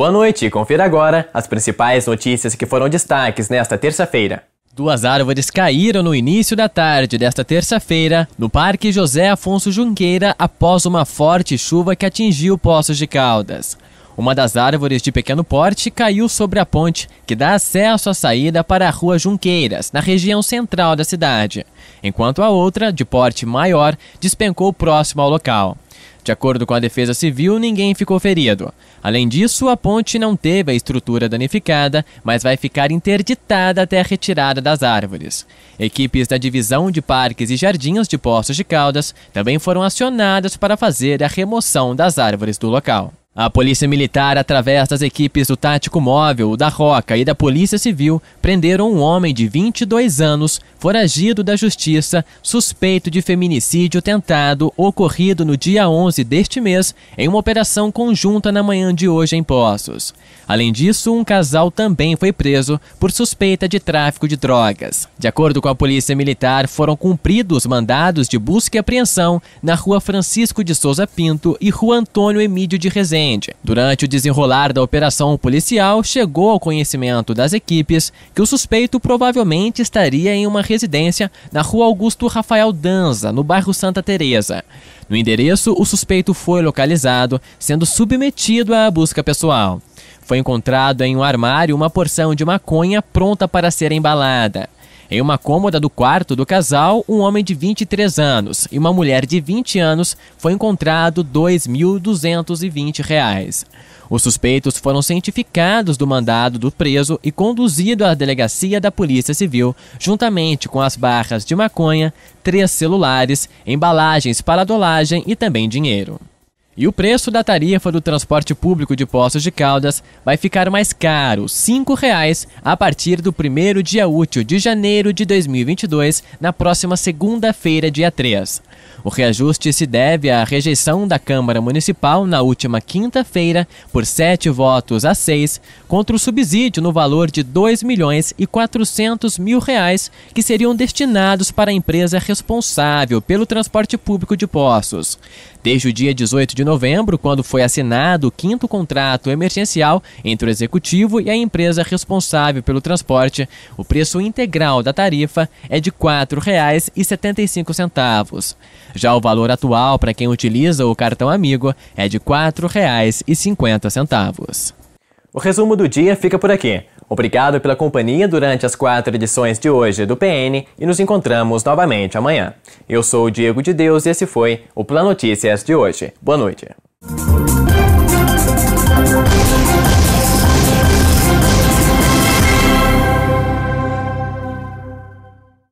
Boa noite, confira agora as principais notícias que foram destaques nesta terça-feira. Duas árvores caíram no início da tarde desta terça-feira no Parque José Afonso Junqueira após uma forte chuva que atingiu Poços de Caldas. Uma das árvores de pequeno porte caiu sobre a ponte que dá acesso à saída para a Rua Junqueiras, na região central da cidade, enquanto a outra, de porte maior, despencou próximo ao local. De acordo com a Defesa Civil, ninguém ficou ferido. Além disso, a ponte não teve a estrutura danificada, mas vai ficar interditada até a retirada das árvores. Equipes da Divisão de Parques e Jardins de Poços de Caldas também foram acionadas para fazer a remoção das árvores do local. A Polícia Militar, através das equipes do Tático Móvel, da Roca e da Polícia Civil, prenderam um homem de 22 anos, foragido da Justiça, suspeito de feminicídio tentado ocorrido no dia 11 deste mês, em uma operação conjunta na manhã de hoje em Poços. Além disso, um casal também foi preso por suspeita de tráfico de drogas. De acordo com a Polícia Militar, foram cumpridos mandados de busca e apreensão na Rua Francisco de Souza Pinto e Rua Antônio Emídio de Resende Durante o desenrolar da operação policial, chegou ao conhecimento das equipes que o suspeito provavelmente estaria em uma residência na rua Augusto Rafael Danza, no bairro Santa Teresa. No endereço, o suspeito foi localizado, sendo submetido à busca pessoal. Foi encontrado em um armário uma porção de maconha pronta para ser embalada. Em uma cômoda do quarto do casal, um homem de 23 anos e uma mulher de 20 anos foi encontrado R$ 2.220. Os suspeitos foram cientificados do mandado do preso e conduzido à delegacia da Polícia Civil, juntamente com as barras de maconha, três celulares, embalagens para dolagem e também dinheiro. E o preço da tarifa do transporte público de Poços de Caldas vai ficar mais caro, R$ 5,00, a partir do primeiro dia útil de janeiro de 2022, na próxima segunda-feira, dia 3. O reajuste se deve à rejeição da Câmara Municipal na última quinta-feira, por sete votos a seis, contra o subsídio no valor de R$ milhões e mil reais que seriam destinados para a empresa responsável pelo transporte público de Poços. Desde o dia 18 de novembro, quando foi assinado o quinto contrato emergencial entre o executivo e a empresa responsável pelo transporte, o preço integral da tarifa é de R$ 4,75. Já o valor atual para quem utiliza o cartão Amigo é de R$ 4,50. O resumo do dia fica por aqui. Obrigado pela companhia durante as quatro edições de hoje do PN e nos encontramos novamente amanhã. Eu sou o Diego de Deus e esse foi o Plano Notícias de hoje. Boa noite.